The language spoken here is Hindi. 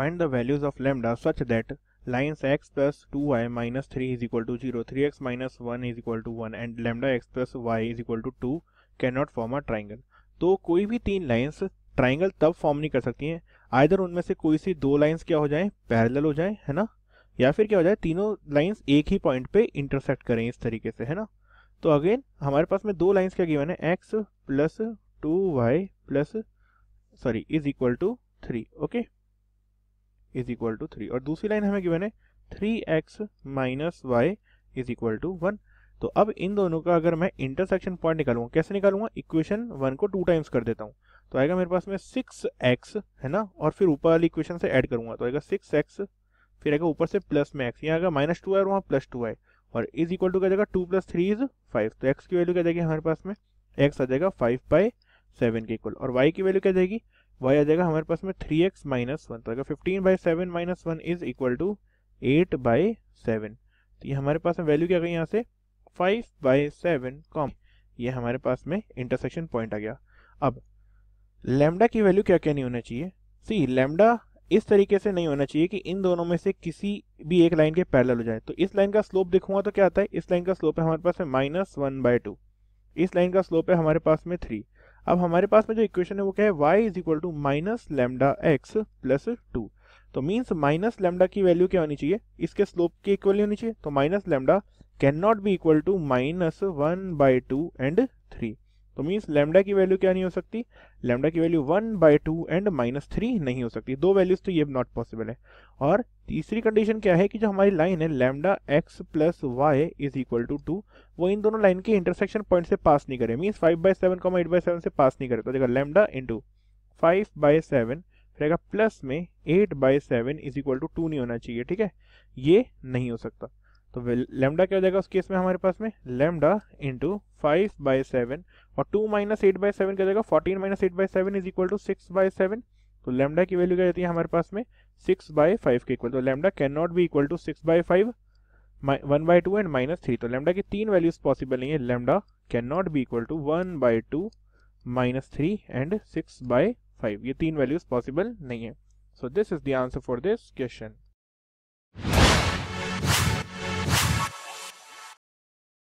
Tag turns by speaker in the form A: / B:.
A: Find the values of lambda such that lines x plus 2y minus 3 is equal to 0, 3x minus 1 is equal to 1 and lambda x plus y is equal to 2 cannot form a triangle. तो कोई भी तीन लाइंस ट्राइंगल तब फॉर्म नहीं कर सकती हैं आइधर उनमें से कोई सी दो लाइंस क्या हो जाए पैरेलल हो जाए है ना या फिर क्या हो जाए तीनों लाइंस एक ही पॉइंट पे इंटरसेक्ट करें इस तरीके से है ना तो अगेन हमारे पास में दो लाइंस क्या गिवन है X plus two Y plus sorry is equal to three okay is equal to three और दूसरी लाइन हमें गिवन है three X minus Y is equal to one तो अब इन दोनों का अगर मैं इंटरसेक्शन पॉइंट निकालूंगा कैसे निकालूंगा इक्वेशन वन को टू टाइम्स कर देता हूँ तो आएगा मेरे पास में सिक्स एक्स है ना और फिर ऊपर वाली इक्वेशन से ऐड करूंगा तो आएगा सिक्स एक्स फिर आएगा ऊपर से प्लस में एक्स यहाँ आएगा माइनस टू है और वहाँ प्लस टू है और इज इक्वल टू क्या जाएगा two plus three is five तो एक्स की वैल्यू क्या जाएगी हमारे पास में एक्स आ जाएगा फाइव बाई सेवन के इक्वल और वाई की वैल्यू क्या जाएगी वाई आ जाएगा हमारे पास में थ्री एक्स माइनस वन तो अगर fifteen by seven minus one is equal to eight by seven तो ये हमारे पास में वैल्यू क्या गई यहाँ से फाइव बाई सेवन कॉम ये हमारे पास में इंटरसेक्शन पॉइंट आ गया अब लेमडा की वैल्यू क्या क्या नहीं होना चाहिए सी लेमडा इस तरीके से नहीं होना चाहिए कि इन दोनों में से किसी भी एक लाइन के पैरल हो जाए तो इस लाइन का स्लोप देखूंगा तो क्या आता है इस लाइन का स्लोप है हमारे पास में माइनस वन बाय टू इस लाइन का स्लोप है हमारे पास में थ्री अब हमारे पास में जो इक्वेशन है वो क्या है Y is equal to minus lambda X plus two तो मीन्स माइनस लेमडा की वैल्यू क्या होनी चाहिए इसके स्लोप की इक्वल होनी चाहिए तो minus lambda can not be equal to minus one by two and three तो मीन्स लेमडा की वैल्यू क्या नहीं हो सकती लेमडा की value one by two and minus three नहीं हो सकती दो वैल्यूज तो ये नॉट पॉसिबल है और तीसरी कंडीशन क्या है कि जो हमारी लाइन है lambda X plus Y is equal to two वो इन दोनों लाइन के इंटरसेक्शन पॉइंट से पास नहीं करे means five by seven comma eight by seven से पास नहीं करे तो देखा lambda into five by seven रहेगा प्लस में eight by seven is equal to two नहीं होना चाहिए ठीक है ये नहीं हो सकता तो लेमडा क्या हो जाएगा उस केस में हमारे पास में lambda into five by seven और two minus eight by seven क्या जाएगा fourteen minus eight by seven is equal to six by seven तो लेमडा की वैल्यू क्या जाती है हमारे पास में सिक्स बाई फाइव के इक्वल तो लेमडा कैन नॉट भी equal to six by five one by two and minus three तो लेमडा की तीन वैल्यूज पॉसिबल नहीं है लेमडा कैन नॉट भी equal to one by two minus three and six by five ये तीन वैल्यूज पॉसिबल नहीं है so this is the answer for this question